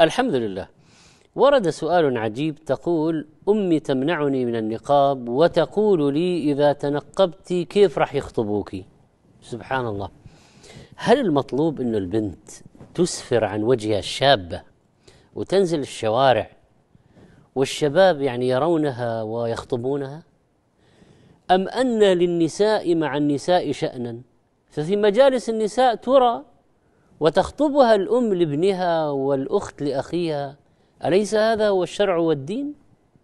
الحمد لله ورد سؤال عجيب تقول امي تمنعني من النقاب وتقول لي اذا تنقبت كيف راح يخطبوك سبحان الله هل المطلوب انه البنت تسفر عن وجهها الشابه وتنزل الشوارع والشباب يعني يرونها ويخطبونها ام ان للنساء مع النساء شانا ففي مجالس النساء ترى وتخطبها الام لابنها والاخت لاخيها اليس هذا هو الشرع والدين